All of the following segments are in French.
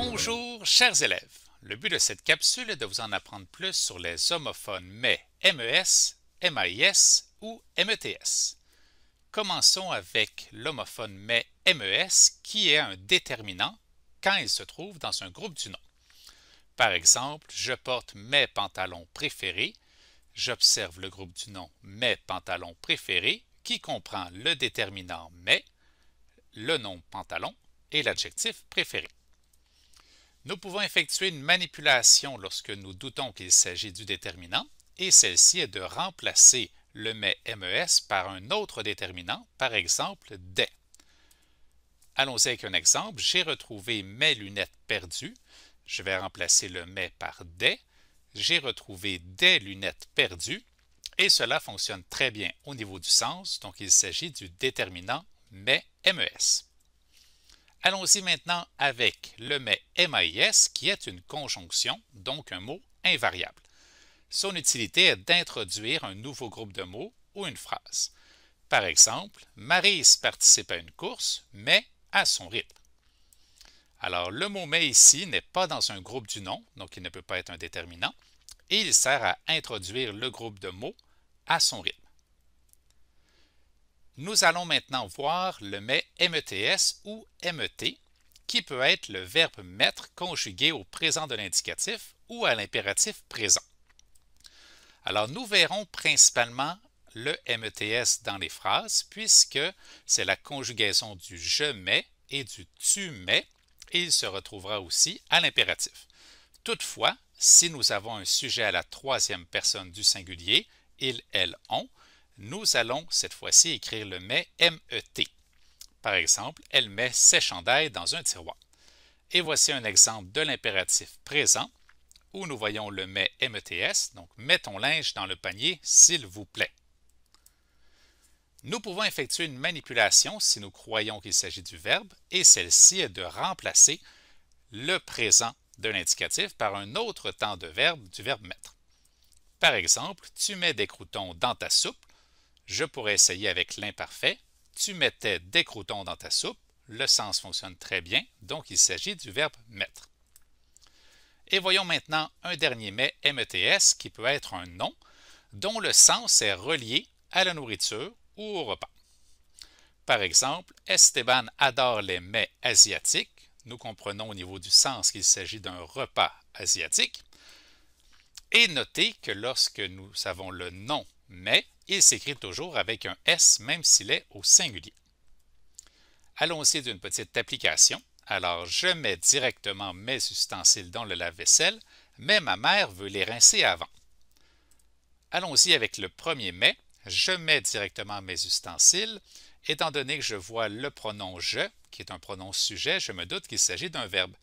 Bonjour, chers élèves. Le but de cette capsule est de vous en apprendre plus sur les homophones mais MES, MAIS ou METS. Commençons avec l'homophone mais MES qui est un déterminant quand il se trouve dans un groupe du nom. Par exemple, je porte mes pantalons préférés. J'observe le groupe du nom mes pantalons préférés qui comprend le déterminant mais, le nom pantalon et l'adjectif préféré. Nous pouvons effectuer une manipulation lorsque nous doutons qu'il s'agit du déterminant, et celle-ci est de remplacer le mais MES par un autre déterminant, par exemple des. Allons-y avec un exemple. J'ai retrouvé mes lunettes perdues. Je vais remplacer le mais par des. J'ai retrouvé des lunettes perdues. Et cela fonctionne très bien au niveau du sens, donc il s'agit du déterminant mais MES. Allons-y maintenant avec le mais MIS qui est une conjonction, donc un mot invariable. Son utilité est d'introduire un nouveau groupe de mots ou une phrase. Par exemple, Marise participe à une course, mais à son rythme. Alors, le mot mais ici n'est pas dans un groupe du nom, donc il ne peut pas être un déterminant, et il sert à introduire le groupe de mots à son rythme. Nous allons maintenant voir le met METS e ou MET, qui peut être le verbe mettre conjugué au présent de l'indicatif ou à l'impératif présent. Alors nous verrons principalement le METS dans les phrases, puisque c'est la conjugaison du « je mets » et du « tu mets », et il se retrouvera aussi à l'impératif. Toutefois, si nous avons un sujet à la troisième personne du singulier, il, elle, ont », nous allons cette fois-ci écrire le met MET. Par exemple, elle met ses chandails dans un tiroir. Et voici un exemple de l'impératif présent où nous voyons le met M-E-T-S. E donc mets ton linge dans le panier s'il vous plaît. Nous pouvons effectuer une manipulation si nous croyons qu'il s'agit du verbe et celle-ci est de remplacer le présent de l'indicatif par un autre temps de verbe du verbe mettre. Par exemple, tu mets des croutons dans ta soupe je pourrais essayer avec l'imparfait. Tu mettais des croutons dans ta soupe. Le sens fonctionne très bien, donc il s'agit du verbe mettre. Et voyons maintenant un dernier mets METS qui peut être un nom dont le sens est relié à la nourriture ou au repas. Par exemple, Esteban adore les mets asiatiques. Nous comprenons au niveau du sens qu'il s'agit d'un repas asiatique. Et notez que lorsque nous savons le nom mais il s'écrit toujours avec un S même s'il est au singulier. Allons-y d'une petite application. Alors, je mets directement mes ustensiles dans le lave-vaisselle, mais ma mère veut les rincer avant. Allons-y avec le premier mais. Je mets directement mes ustensiles. Étant donné que je vois le pronom « je », qui est un pronom sujet, je me doute qu'il s'agit d'un verbe.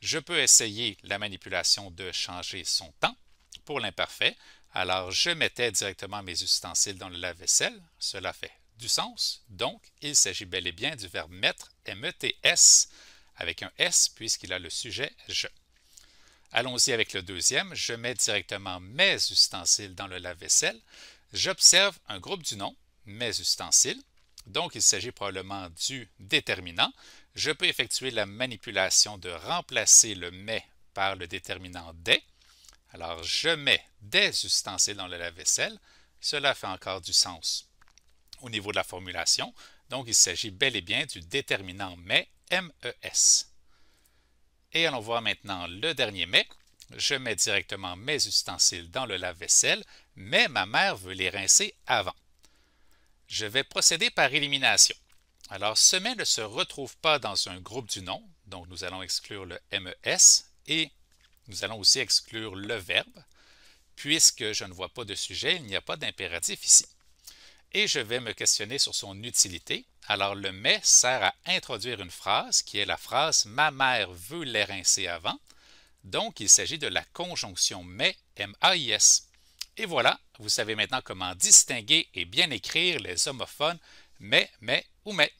Je peux essayer la manipulation de changer son temps pour l'imparfait, alors, je mettais directement mes ustensiles dans le lave-vaisselle. Cela fait du sens. Donc, il s'agit bel et bien du verbe mettre, M-E-T-S, avec un S puisqu'il a le sujet « je ». Allons-y avec le deuxième. Je mets directement mes ustensiles dans le lave-vaisselle. J'observe un groupe du nom, mes ustensiles. Donc, il s'agit probablement du déterminant. Je peux effectuer la manipulation de remplacer le « mais » par le déterminant « des ». Alors, je mets des ustensiles dans le lave-vaisselle, cela fait encore du sens. Au niveau de la formulation, donc il s'agit bel et bien du déterminant mais MES. Et allons voir maintenant le dernier mais. Je mets directement mes ustensiles dans le lave-vaisselle, mais ma mère veut les rincer avant. Je vais procéder par élimination. Alors, ce mais ne se retrouve pas dans un groupe du nom, donc nous allons exclure le MES et nous allons aussi exclure le verbe. Puisque je ne vois pas de sujet, il n'y a pas d'impératif ici. Et je vais me questionner sur son utilité. Alors le « mais » sert à introduire une phrase qui est la phrase « ma mère veut les rincer avant ». Donc il s'agit de la conjonction « mais » M-A-I-S. Et voilà, vous savez maintenant comment distinguer et bien écrire les homophones « mais »,« mais » ou « mais ».